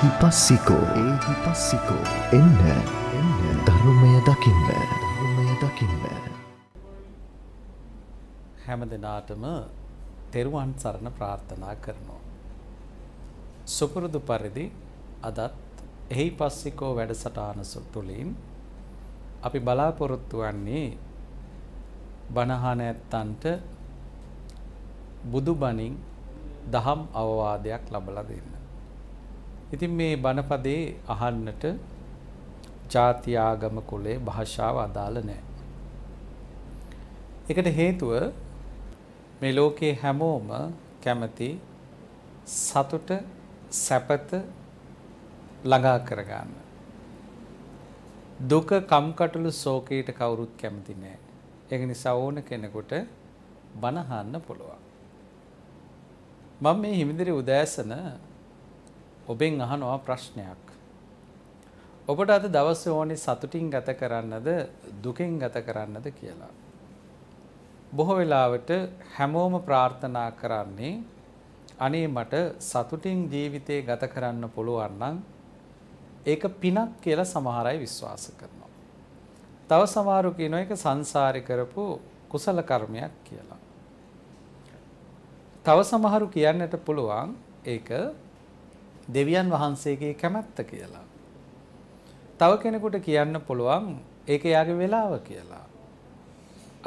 එහි පස්සිකෝ ඒහි පස්සිකෝ එන්න එන්න ධර්මය දකින්න ධර්මය දකින්න. හැම දෙනාටම තෙරුවන් සරණ ප්‍රාර්ථනා කරනවා. සුපුරුදු පරිදි අදත් එහි පස්සිකෝ වැඩසටාන සුට්ටුලින් අපි බලාපොරොත්තු වන්නේ බණහන ඇත්තන්ට බුදු බණින් දහම් අවවාදයක් ලබල දෙන්න. ඉතින් මේ බණපදේ අහන්නට ජාති ආගම කුලේ භාෂාව අදාළ නැහැ. ඒකට හේතුව මේ ලෝකේ හැමෝම කැමති සතුට සැපත ළඟා කරගන්න. දුක කම්කටොළු ශෝකයට කවුරුත් කැමති නැහැ. ඒක නිසා ඕන කෙනෙකුට බනහන්න පුළුවන්. මම මේ හිමිදිරි උදෑසන ඔබෙන් අහනවා ප්‍රශ්නයක්. ඔබට අද දවස ඕනේ සතුටින් ගත කරන්නද දුකෙන් ගත කරන්නද කියලා. බොහෝ වෙලාවට හැමෝම ප්‍රාර්ථනා කරන්නේ අනේ මට සතුටින් ජීවිතේ ගත කරන්න පුළුවන් නම් ඒක පිනක් කියලා සමහර අය විශ්වාස කරනවා. තව සමහරු කියනවා ඒක සංසාරේ කරපු කුසල කර්මයක් කියලා. තව සමහරු කියන්නට පුළුවන් ඒක දෙවියන් වහන්සේගේ කැමැත්ත කියලා. තව කෙනෙකුට කියන්න පුළුවන් ඒක එයාගේ වෙලාව කියලා.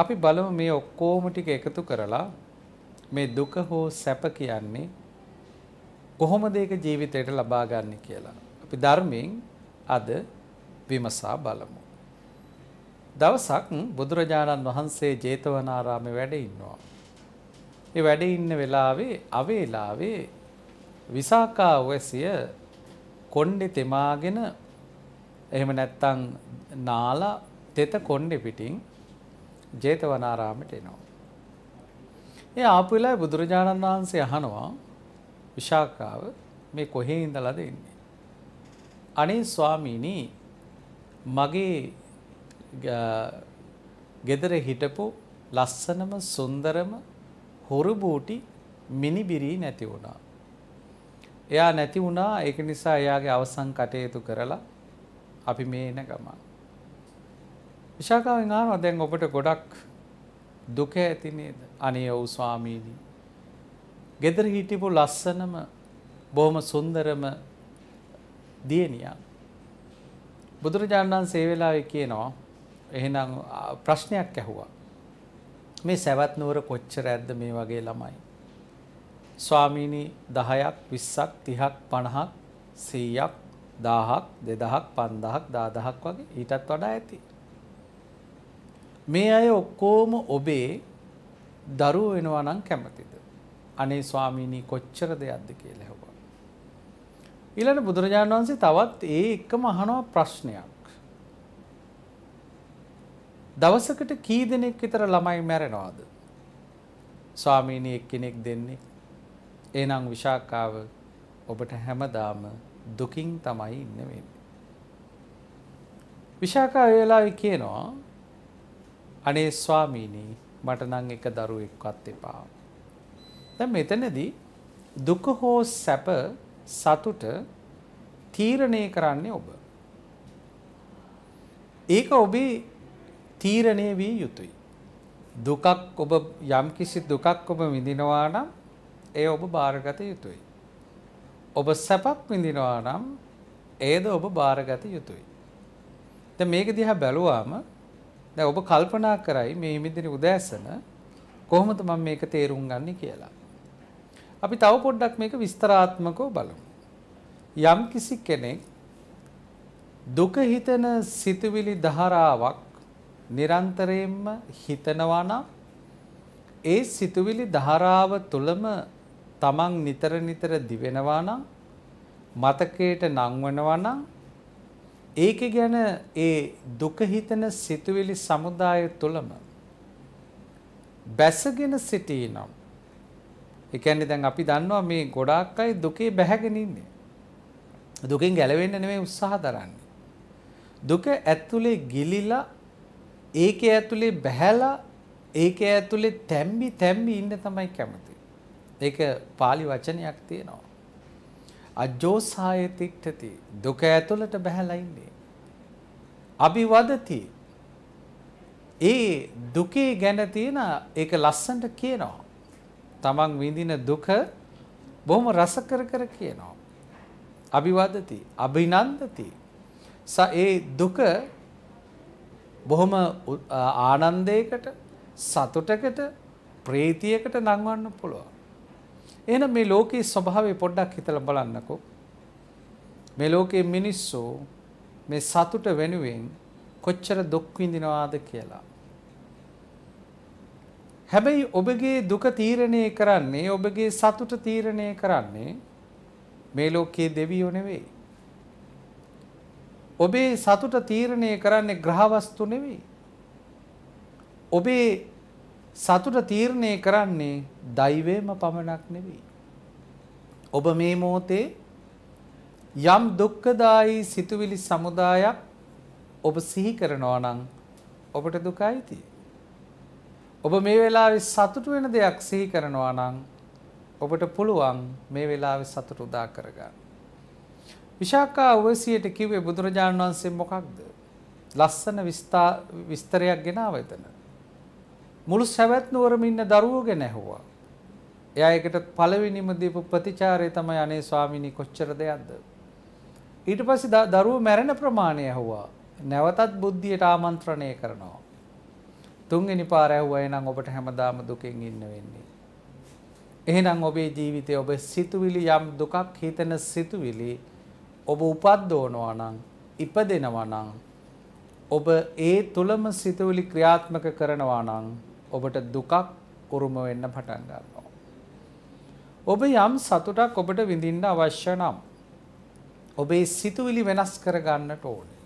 අපි බලමු මේ ඔක්කොම ටික එකතු කරලා මේ දුක හෝ සැප කියන්නේ කොහොමද ඒක ජීවිතයට ලබා ගන්න කියලා. අපි ධර්මයෙන් අද විමසා බලමු. දවසක් බුදුරජාණන් වහන්සේ ජේතවනාරාමේ වැඩ ඉන්නවා. ඒ වැඩ ඉන්න වෙලාවේ අවේලාවේ විසාකා ඔවැසිය කොණ්ඩෙ තෙමාගෙන එහෙම නැත්තං නාලා තෙත කොණ්ඩෙ පිටින් ජේතවනාරාමයට එනවා. ඒ ආපු වෙලාවේ බුදුරජාණන් වහන්සේ අහනවා විශාකාව මේ කොහේ ඉඳලාද එන්නේ? අනේ ස්වාමීනි මගේ ගෙදර හිටපු ලස්සනම සුන්දරම හොරු බූටි මිනිබිරි නැති වුණා. එයා නැති වුණා ඒක නිසා එයාගේ අවසන් කටයුතු කරලා අපි මේ එන ගමන්. විශාකාවෙන් ආනවා දැන් ඔබට ගොඩක් දුක ඇති නේද? අනේ ඔව් ස්වාමීනි. ගෙදර හිටපු ලස්සනම බොහොම සුන්දරම දියණියක්. බුදුරජාණන් වහන්සේ වෙලාවේ කියනවා එහෙනම් ප්‍රශ්නයක් ඇහුවා. මේ සවැත් නුවර කොච්චර ඇද්ද මේ වගේ ළමයි? ස්වාමීනී දහයක් විස්සක් තිහක් පණහක් සීයක් දාහක් දෙදහක් පන්දහක් දාදහක් වගේ ඊටත් වඩා ඇති. මේ අය ඔක්කෝම ඔබේ දරුව වෙනවා නම් කැමතිද. අනේ ස්වාමීනී කොච්චර දෙයක්ද කියලා හැවවා. ඊළඟ බුදුරජාණන් වහන්සේ තවත් ඒ එකම අහනවා ප්‍රශ්නයක්. දවසකට කී දෙනෙක් විතර ළමයි මැරෙනවද? ස්වාමීනී එක්කෙනෙක් දෙන්නේ එහෙනම් විශාකාව ඔබට හැමදාම දුකින් තමයි ඉන්න වෙන්නේ. විශාකා ඒ වෙලාවේ කියනවා අනේ ස්වාමීනි මට නම් එක දරුවෙක්වත් එපා. දැන් මෙතනදී දුක හෝ සැප සතුට තීරණය කරන්නේ ඔබ. ඒක ඔබේ තීරණය විය යුතුයි. දුකක් ඔබ යම්කිසි දුකක් ඔබ විඳිනවා නම් ඒ ඔබ භාරගත යුතුයි. ඔබ සැපක් විඳිනවා නම් ඒද ඔබ භාරගත යුතුයි. දැන් මේක දිහා බැලුවාම දැන් ඔබ කල්පනා කරයි මේ මිදින උදෑසන කොහොමද මම මේක තේරුම් ගන්නේ කියලා. අපි තව පොඩ්ඩක් මේක විස්තරාත්මකව බලමු. යම් කිසි කෙනෙක් දුක හිතන සිතුවිලි ධාරාවක් නිරන්තරයෙන්ම හිතනවා නම් ඒ සිතුවිලි ධාරාව තුළම තමන් නිතර නිතර දිවෙනවා නම් මතකයට නංවනවා නම් ඒක ගැන ඒ දුක හිතන සිතුවිලි සමුදාය තුළම බැසගෙන සිටිනම් ඒ කියන්නේ දැන් අපි දන්නවා මේ ගොඩාක් අය දුකේ බැහැගෙන ඉන්නේ. දුකෙන් ගැලවෙන්න නෙමෙයි උත්සාහ දරන්නේ. දුක ඇතුලේ ගිලිලා ඒකේ ඇතුලේ බැහැලා ඒකේ ඇතුලේ තැම්බි තැම්බි ඉන්න තමයි කැමති. ඒක pāli වචනයක් තියෙනවා. අජෝසාය තිට්ඨති දුක ඇතුළට බැහැලා ඉන්නේ. අභිවදති ඒ දුකේ ගැන තියෙන ඒක ලස්සනට කියනවා. තමන් විඳින දුක බොහොම රස කර කර කියනවා. අභිවදති අභිනන්දති ස ඒ දුක බොහොම ආනන්දයකට සතුටකට ප්‍රීතියකට නංවන්න පුළුවන්. එහෙනම් මේ ලෝකයේ ස්වභාවය පොඩ්ඩක් හිතලා බලන්නකෝ. මේ ලෝකයේ මිනිස්සු මේ සතුට වෙනුවෙන් කොච්චර දුක් විඳිනවාද කියලා. හැබැයි ඔබගේ දුක තීරණය කරන්නේ ඔබගේ සතුට තීරණය කරන්නේ මේ ලෝකයේ දෙවියෝ නෙවෙයි. ඔබේ සතුට තීරණය කරන්නේ ග්‍රහවස්තු නෙවෙයි. ඔබේ සතුට තීරණය කරන්නේ දෛවයම පමණක් නෙවෙයි. ඔබ මේ මොහොතේ යම් දුක්ඛදායි සිතුවිලි සමුදායක් ඔබ සිහි කරනවා නම් ඔබට දුකයිති. ඔබ මේ වෙලාවේ සතුට වෙන දෙයක් සිහි කරනවා නම් ඔබට පුළුවන් මේ වෙලාවේ සතුට උදා කරගන්න. විශාකා උවසියට කිව්වේ බුදුරජාණන් වහන්සේ මොකක්ද? ලස්සන විස්තරයක් ගෙනාව එතන. මුළු සැවැත් නුවරම ඉන්න දරුවෝ ගැන ඇහුවා. එයා ඒකට පළවෙනිම දීපු ප්‍රතිචාරය තමයි අනේ ස්වාමීනි කොච්චර දෙයක්ද. ඊට පස්සේ දරුවෝ මැරෙන ප්‍රමාණය ඇහුවා. නැවතත් බුද්ධියට ආමන්ත්‍රණය කරනවා. තුන්වෙනි පාර ඇහුවා එහෙනම් ඔබට හැමදාම දුකෙන් ඉන්න වෙන්නේ. එහෙනම් ඔබේ ජීවිතේ ඔබ සිතුවිලි යම් දුකක් හිතන සිතුවිලි ඔබ උපද්දවනවා නම් ඉපදෙනවා නම් ඔබ ඒ තුලම සිතුවිලි ක්‍රියාත්මක කරනවා නම් ඔබට දුකක් උරුම වෙන්න පටන් ගන්නවා. ඔබ යම් සතුටක් ඔබට විඳින්න අවශ්‍ය නම් ඔබේ සිතුවිලි වෙනස් කර ගන්නට ඕනේ.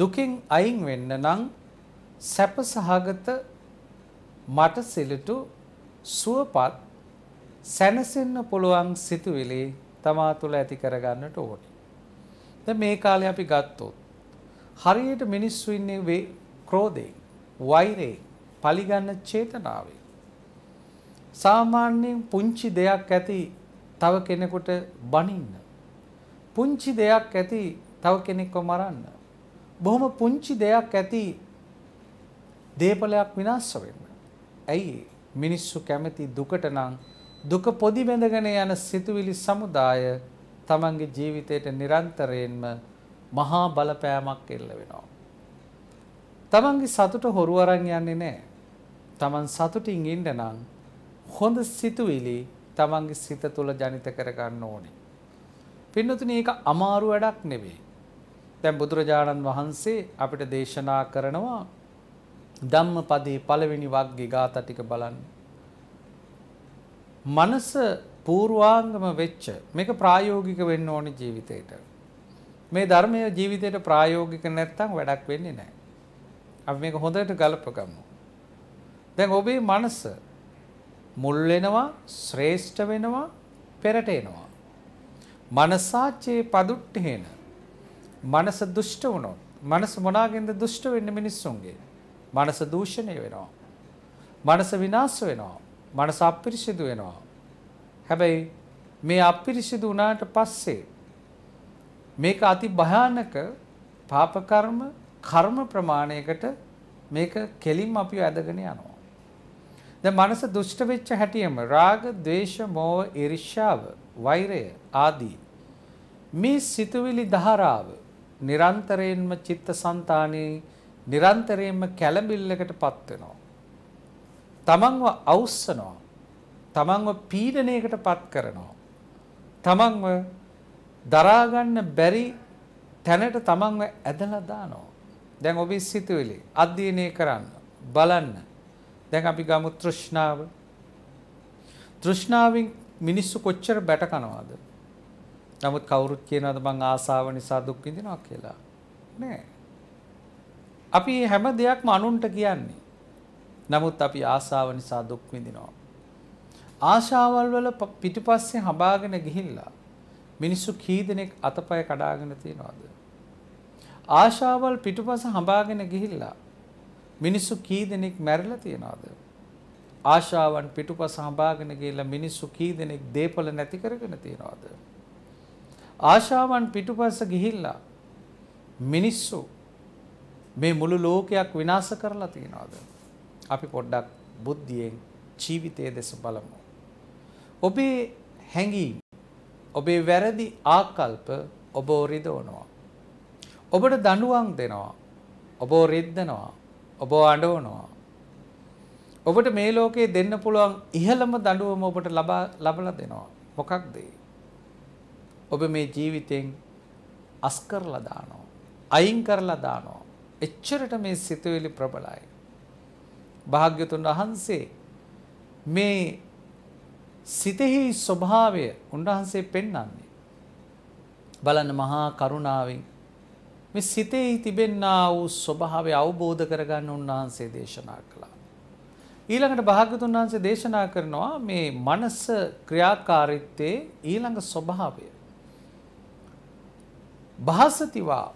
දුකෙන් අයින් වෙන්න නම් සැප සහගත මට සිලුටු සුවපත් සැනසෙන්න පුළුවන් සිතුවිලි තමා තුළ ඇති කර ගන්නට ඕනේ. දැන් මේ කාලේ අපි ගත්තොත් හරියට මිනිස්සු ඉන්නේ ක්‍රෝධයෙන්, වෛරයෙන්, පලිගන්න චේතනාවේ. සාමාන්‍යයෙන් පුංචි දෙයක් ඇති තව කෙනෙකුට බනින්න. පුංචි දෙයක් ඇති තව කෙනෙක්ව මරන්න. බොහොම පුංචි දෙයක් ඇති දේපලයක් විනාශ වෙන්න. ඇයි මිනිස්සු කැමති දුකට නම් දුක පොදි බැඳගෙන යන සිතුවිලි සමුදාය තමන්ගේ ජීවිතයට නිරන්තරයෙන්ම මහා බලපෑමක් එල්ල වෙනවා. තමන්ගේ සතුට හොරු අරන් යන්නේ නැහැ. තමන් සතුටින් ඉන්න නම් හොඳ සිතුවිලි තමන්ගේ සිත තුළ ජනිත කරගන්න ඕනේ. පින්නතුනි ඒක අමාරු වැඩක් නෙවෙයි. දැන් බුදුරජාණන් වහන්සේ අපිට දේශනා කරනවා ධම්මපදයේ පළවෙනි වග්ගේ ગાත ටික බලන්න. මනස පූර්වාංගම වෙච්ච මේක ප්‍රායෝගික වෙන්න ඕනි ජීවිතේට. මේ ධර්මය ජීවිතේට ප්‍රායෝගික නැත්නම් වැඩක් වෙන්නේ නැහැ. අපි මේක හොඳට ගලපගමු. දැන් ඔබේ මනස මුල් වෙනවා ශ්‍රේෂ්ඨ වෙනවා පෙරට එනවා. මනසාචේ පදුට්ඨේන. මනස දුෂ්ට වුණොත්. මනස මොනාගෙන්ද දුෂ්ට වෙන්නේ මිනිස්සුන්ගේ? මනස දූෂණය වෙනවා. මනස විනාශ වෙනවා. මනස අපිරිසිදු වෙනවා. හැබැයි මේ අපිරිසිදු වුණාට පස්සේ මේක අති භයානක පාප කර්ම කර්ම ප්‍රමාණයකට මේක කෙලින්ම අපිව ඇදගෙන යනවා. දැන් මනස දුෂ්ට වෙච්ච හැටියෙම රාග, ద్వේෂ, මෝහ, ඊර්ෂ්‍යාව, වෛරය ආදී මේ සිතුවිලි ධාරාව නිරන්තරයෙන්ම චිත්තසංතානයේ නිරන්තරයෙන්ම කැළඹිල්ලකටපත් වෙනවා. තමන්ව අවස්සනවා. තමන්ව පීඩණයකටපත් කරනවා. තමන්ව දරාගන්න බැරි තැනට තමන්ව ඇදලා දානවා. දැන් ඔබ සිතුවිලි අධ්‍යයනය කරන්න බලන්න දැන් අපි ගමු තෘෂ්ණාව. තෘෂ්ණාවෙන් මිනිස්සු කොච්චර බැට කනවාද? නමුත් කවුරුත් කියනවාද මං ආසාව නිසා දුක් විඳිනවා කියලා? නෑ. අපි හැම දෙයක්ම අනුන්ට කියන්නේ. නමුත් අපි ආසාව නිසා දුක් විඳිනවා. ආශාවල් වල පිටිපස්සේ හඹාගෙන ගිහිල්ලා මිනිස්සු කී දෙනෙක් අතපය කඩාගෙන තියනවද? ආශාවල් පිටුපස හඹාගෙන ගිහිල්ලා මිනිස්සු කී දෙනෙක් මැරිලා තියනවාද? ආශාවන් පිටුපස හඹාගෙන ගිහිල්ලා මිනිස්සු කී දෙනෙක් දේපල නැති කරගෙන තියනවාද? ආශාවන් පිටුපස ගිහිල්ලා මිනිස්සු මේ මුළු ලෝකයක් විනාශ කරලා තියනවාද? අපි පොඩ්ඩක් බුද්ධියෙන් ජීවිතයේ දෙස බලමු. ඔබේ හැඟීම්, ඔබේ වැරදි ආකල්ප ඔබ රිදවනවා. ඔබට දඬුවම් දෙනවා. ඔබ රිද්දනවා. ඔබ අඩවනවා. ඔබට මේ ලෝකයේ දෙන්න පුළුවන් ඉහළම දඩුවම ඔබට ලබා ලබල දෙනවා. මොකක්දේ. ඔබ මේ ජීවිතෙන් අස්කරලා දානෝ. අයින් කරලා දානෝ. එච්චරට මේ සිතුවිලි ප්‍රබලයි. භාග්‍යතුන් වහන්සේ මේ සිතෙහි ස්වභාවය උන්වහන්සේ පෙන්වන්නේ. බලන්න මහා කරුණාවෙන් මේ සිතෙහි තිබෙන්නා වූ ස්වභාවය අවබෝධ කරගන්න උන්වහන්සේ දේශනා කළා. ඊළඟට භාග්‍යතුන් වහන්සේ දේශනා කරනවා මේ මනස ක්‍රියාකාරීත්වයේ ඊළඟ ස්වභාවය. භාසතිවා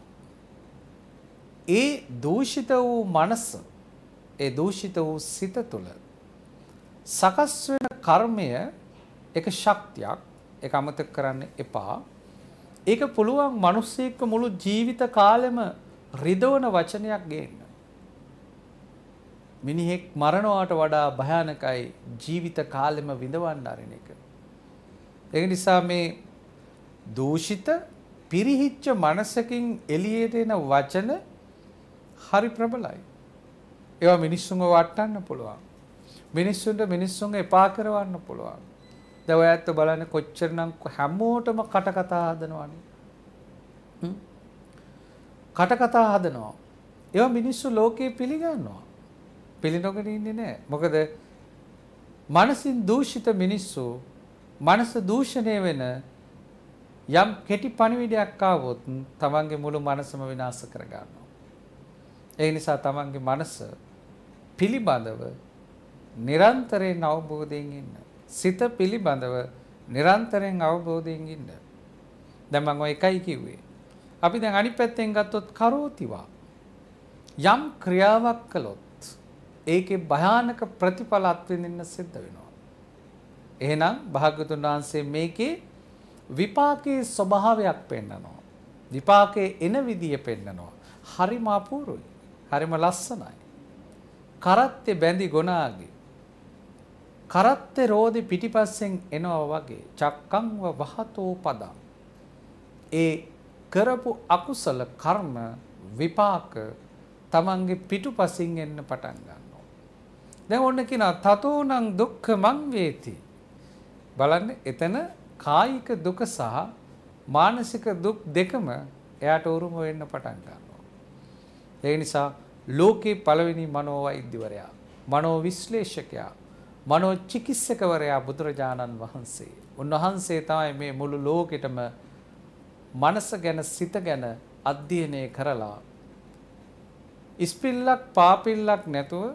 ඒ දූෂිත වූ මනස ඒ දූෂිත වූ සිත තුළ සකස් වෙන කර්මය එක ශක්තියක් ඒක අමතක කරන්න එපා ඒක පුළුවන් මිනිස්සෙක්ව මුළු ජීවිත කාලෙම රිදවන වචනයක් ගේන්න. මිනිහෙක් මරණවාට වඩා භයානකයි ජීවිත කාලෙම විඳවන්න අරින එක. ඒක නිසා මේ දූෂිත පිරිහිච්ච මනසකින් එළියට එන වචන හරි ප්‍රබලයි. ඒවා මිනිස්සුන්ව වටන්න පුළුවන්. මිනිස්සුන්ට මිනිස්සුන්ව එපා කරවන්න පුළුවන්. දැව ඇත්ත බලන්න කොච්චරනම් හැමෝටම කටකතා හදනවන කටකතා හදනවා ඒ මිනිස්සු ලෝකයේ පිළිගන්නවා පිළිනොකට ඉන්නේ නෑ මොකද මනසින් දූෂිත මිනිස්සු මනස දූෂණය වෙන යම් කෙටි පණිවිඩයක් ආවොත් තමන්ගේ මුළු මනසම විනාශ කරගන්නවා. ඒ නිසා තමන්ගේ මනස පිළිබඳව නිරන්තරයෙන් අවබෝධයෙන් ඉන්න. සිත පිළිබඳව නිරන්තරයෙන් අවබෝධයෙන් ඉන්න. දැන් මම ඔය එකයි කිව්වේ. අපි දැන් අනිත් පැත්තෙන් ගත්තොත් කරෝතිවා. යම් ක්‍රියාවක් කළොත් ඒකේ භයානක ප්‍රතිඵල අත්විඳින්න සිද්ධ වෙනවා. එහෙනම් භාග්‍යතුන් වහන්සේ මේකේ විපාකයේ ස්වභාවයක් පෙන්නනවා. විපාකයේ එන විදිය පෙන්නනවා. හරිම අපූර්වයි. හරිම ලස්සනයි. කරත්තේ බැඳි ගොනාගේ කරත්ත රෝදි පිටිපස්සෙන් එනවා වගේ චක්කංව වහතෝ පදම්. ඒ කරපු අකුසල කර්ම විපාක තමන්ගේ පිටුපසින් එන්න පටන් ගන්නවා. දැන් ඔන්න කියනවා තතෝනං දුක්ඛ මං වේති. බලන්න එතන කායික දුක සහ මානසික දුක් දෙකම එයාට උරුම වෙන්න පටන් ගන්නවා. ඒ නිසා ලෝකේ පළවෙනි මනෝවෛද්‍යවරයා, මනෝවිශ්ලේෂකයා මනෝ චිකිත්සකවරයා බුදුරජාණන් වහන්සේ. උන්වහන්සේ තමයි මේ මුළු ලෝකෙටම මනස ගැන සිත ගැන අධ්‍යයනය කරලා ඉස්පිල්ලක් පාපිල්ලක් නැතුව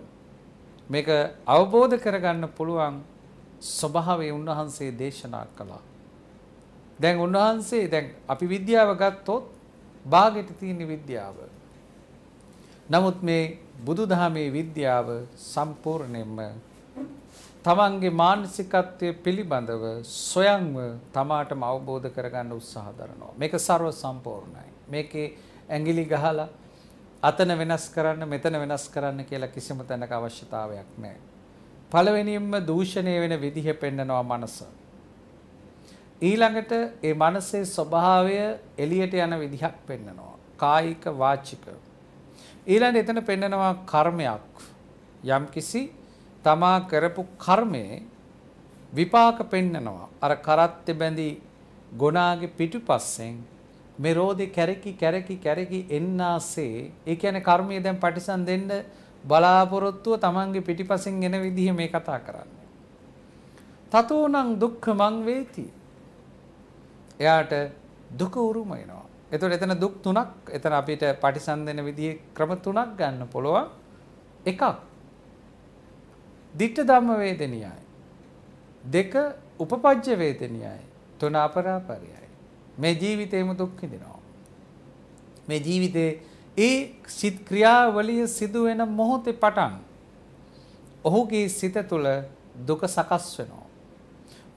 මේක අවබෝධ කරගන්න පුළුවන් ස්වභාවය උන්වහන්සේ දේශනා කළා. දැන් උන්වහන්සේ දැන් අපි විද්‍යාව ගත්තොත් බාගෙට තියෙන විද්‍යාව. නමුත් මේ බුදුදහමේ විද්‍යාව සම්පූර්ණයෙන්ම තමන්ගේ මානසිකත්වය පිළිබඳව සොයංව තමාටම අවබෝධ කරගන්න උත්සාහ දරනවා. මේක සර්ව සම්පූර්ණයි. මේකේ ඇඟිලි ගහලා අතන වෙනස් කරන්න මෙතන වෙනස් කරන්න කියලා කිසිම තැනක අවශ්‍යතාවයක් නැහැ. පළවෙනියෙන්ම දූෂණය වෙන විදිහ පෙන්නනවා මනස. ඊළඟට ඒ මනසේ ස්වභාවය එළියට යන විදිහක් පෙන්නනවා. කායික වාචික. ඊළඟට එතන පෙන්නනවා කර්මයක්. යම්කිසි තමා කරපු කර්මයේ විපාක පෙන්නනවා. අර කරත්ත බැඳි ගොනාගේ පිටුපස්සෙන් මෙරෝධි කැරකි කැරකි කැරකි එන්නාසේ ඒ කියන්නේ කර්මය දැන් පටිසන් දෙන්න බලාපොරොත්තුව තමන්ගේ පිටිපසින් එන විදිහ මේ කතා කරන්නේ. තතෝනං දුක්ඛ මං වේති. එයාට දුක උරුම වෙනවා. එතකොට එතන දුක් තුනක් එතන අපිට පටිසන් දෙන විදිහේ ක්‍රම තුනක් ගන්න පුළුවන්. එකක් දිට්ඨ ධම්ම වේදනියයි. දෙක උපපජ්ජ වේදනියයි. තුන අපරාපරයයි. මේ ජීවිතේම දුක් විඳිනවා. මේ ජීවිතේ ඒ සිත් ක්‍රියාවලිය සිදු වෙන මොහොතේ පටන් ඔහුගේ සිත තුළ දුක සකස් වෙනවා.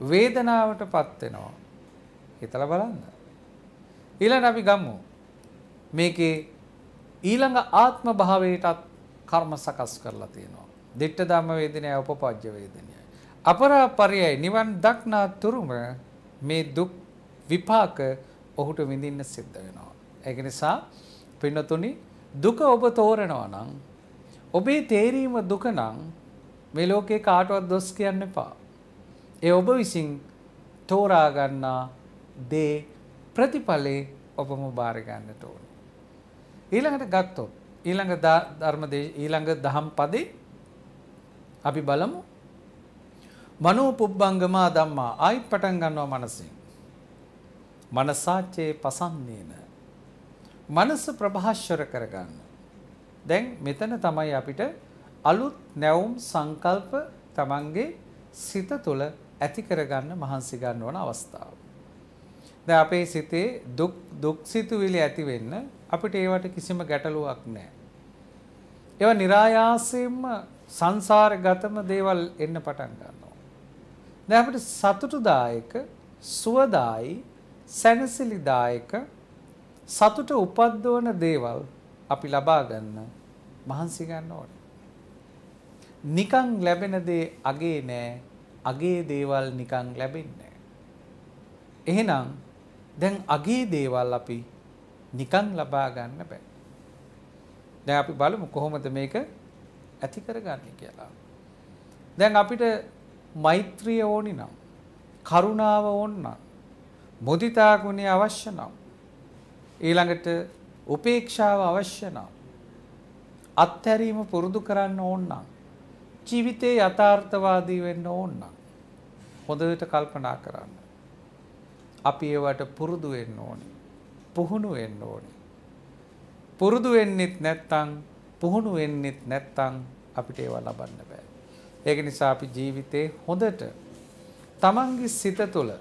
වේදනාවටපත් වෙනවා. හිතලා බලන්න. ඊළඟ අපි ගමු. මේකේ ඊළඟ ආත්ම භාවයටත් කර්ම සකස් කරලා තියෙනවා. දිට්ඨ ධම්ම වේදනය උපපජ්ජ වේදනයයි. අපරාපරයයි නිවන් දක්නා තුරුම මේ දුක් විපාක ඔහුට විඳින්න සිද්ධ වෙනවා. ඒක නිසා පින්නතුනි දුක ඔබ තෝරනවා නම් ඔබේ තේරීම දුක නම් මේ ලෝකේ කාටවත් දොස් කියන්න එපා. ඒ ඔබ විසින් තෝරා ගන්නා දේ ප්‍රතිඵලේ ඔබම බාර ගන්නට ඕනේ. ඊළඟට ගත්තොත් ඊළඟ ධර්ම ඊළඟ දහම් පදේ අපි බලමු. මනෝ පුබ්බංගමා ධම්මා ආයි පටන් ගන්නවා මනසින්. මනසාචේ පසන්නේන. මනස ප්‍රභාෂර කරගන්න. දැන් මෙතන තමයි අපිට අලුත් නැවුම් සංකල්ප තමන්ගේ සිත තුළ ඇති කරගන්න මහන්සි ගන්න ඕන අවස්ථාව. දැන් අපේ සිතේ දුක් දුක් සිතුවිලි ඇති වෙන්න අපිට ඒවට කිසිම ගැටලුවක් නැහැ. ඒවා નિરાයාසයෙන්ම සංසාරගතම දේවල් එන්න පටන් ගන්නවා. දැන් අපිට සතුටුදායක, සුවදායි, සැනසිලිදායක සතුට උපද්දවන දේවල් අපි ලබා ගන්න මහන්සි ගන්න ඕනේ. නිකන් ලැබෙන දේ අගේ නෑ. අගේ දේවල් නිකන් ලැබෙන්නේ නෑ. එහෙනම් දැන් අගේ දේවල් අපි නිකන් ලබා ගන්න බෑ. දැන් අපි බලමු කොහොමද මේක ඇති කරගන්නේ කියලා. දැන් අපිට මෛත්‍රිය ඕනි නම් කරුණාව ඕන නම් මුදිතා ගුණය අවශ්‍ය නම් ඊළඟට උපේක්ෂාව අවශ්‍ය නම් අත්හැරීම පුරුදු කරන්න ඕන නම් ජීවිතේ යථාර්ථවාදී වෙන්න ඕන නම් හොඳට කල්පනා කරන්න. අපි ඒවට පුරුදු වෙන්න ඕනේ. පුහුණු වෙන්න ඕනේ. පුරුදු වෙන්නෙත් නැත්නම් පුහුණු වෙන්නෙත් නැත්තම් අපිට ඒවා ලබන්න බෑ. ඒක නිසා අපි ජීවිතේ හොඳට තමන්ගේ සිත තුළ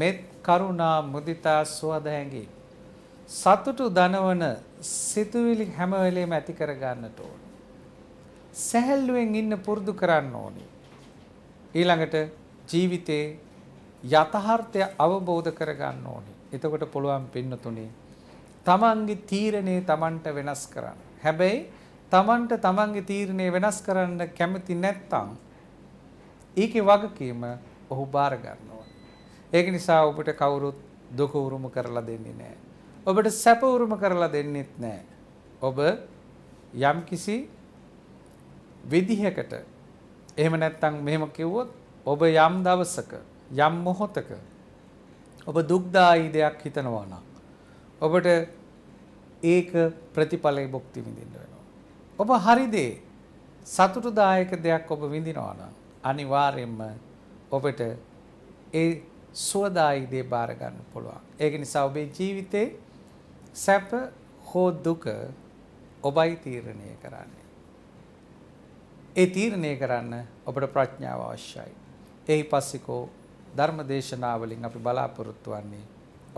මෙත් කරුණා මුදිතා සුවද හැඟීම් සතුටු දනවන සිතුවිලි හැම වෙලෙම ඇති කර ගන්නට ඕන. සැහැල්ලුවෙන් ඉන්න පුරුදු කරන්න ඕනේ. ඊළඟට ජීවිතේ යථාර්ථය අවබෝධ කර ගන්න ඕනේ. එතකොට පුළුවන් පින්නතුනේ තමන්ගේ තීරණේ තමන්ට වෙනස් කරන්න. හැබැයි තමන්ට තමන්ගේ තීරණය වෙනස් කරන්න කැමති නැත්නම් ඒකේ වගකීම ඔහු බාර ගන්නවා. ඒක නිසා ඔබට කවුරුත් දුක උරුම කරලා දෙන්නේ නැහැ. ඔබට සැප උරුම කරලා දෙන්නෙත් නැහැ. ඔබ යම්කිසි විදිහකට එහෙම නැත්නම් මෙහෙම කිව්වොත් ඔබ යම් දවසක යම් මොහොතක ඔබ දුක්දායි දෙයක් හිතනවා නම් ඔබට ඒක ප්‍රතිඵලයේ භුක්ති විඳින්න වෙනවා. ඔබ හරිදේ සතුටුදායක දෙයක් ඔබ විඳිනවා නම් අනිවාර්යයෙන්ම ඔබට ඒ සුවදායි දේ බාර ගන්න පුළුවන්. ඒක නිසා ඔබේ ජීවිතේ සැප හෝ දුක ඔබයි තීරණය කරන්නේ. ඒ තීරණය කරන්න ඔබට ප්‍රඥාව අවශ්‍යයි. එහි පස්සිකෝ ධර්මදේශනාවලින් අපි බලාපොරොත්තු වෙන්නේ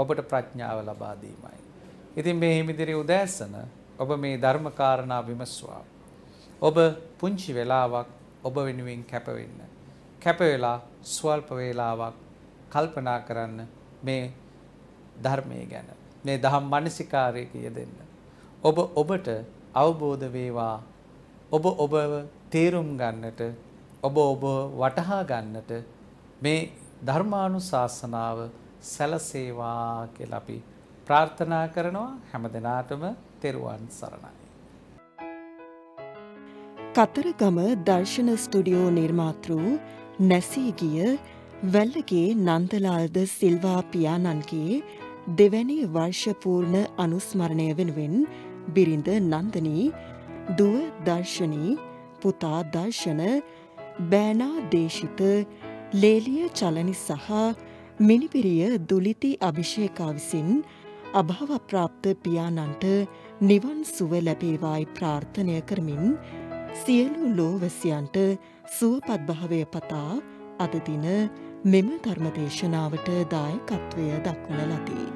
ඔබට ප්‍රඥාව ලබා දීමයි. ඉතින් මේ හිමිදිරි උදෑසන ඔබ මේ ධර්මකාරණා විමස්වා. ඔබ පුංචි වෙලාවක් ඔබ වෙනුවෙන් කැපවෙන්න. කැපවෙලා ස්වල්ප වේලාවක් කල්පනා කරන්න මේ ධර්මය ගැන. මේ දහම් මනසිකාරයක යෙදෙන්න. ඔබ ඔබට අවබෝධ වේවා ඔබ ඔබව තේරුම් ගන්නට ඔබ ඔබ වටහා ගන්නට මේ ධර්මානුශාසනාව සැලසේවා කියලා අපි ප්‍රාර්ථනා කරනවා හැම දිනාටම තෙරුවන් සරණයි. කතරගම දර්ශන ස්ටුඩියෝ නිර්මාතෘ නැසීගිය වැල්ලගේ නන්දලාල්ද සිල්වා පියාණන්ගේ දෙවැනි වර්ෂපූර්ණ අනුස්මරණය වෙනුවෙන් බිරිඳ නන්දනී දුව දර්ශනී පුතා දර්ශන බෑනා දේශිත ලේලිය චලනි සහ මිනිපිරිය දුලිති අභිෂේකා විසින් අභාවප්‍රාප්ත පියාණන්ට නිවන් සුව ලැබේවායි ප්‍රාර්ථනය කරමින් සියලු ලෝවැසියන්ට සුවපත්භාවය පතා අදදින මෙම ධර්මදේශනාවට දායකත්වය දක්වන ලදී.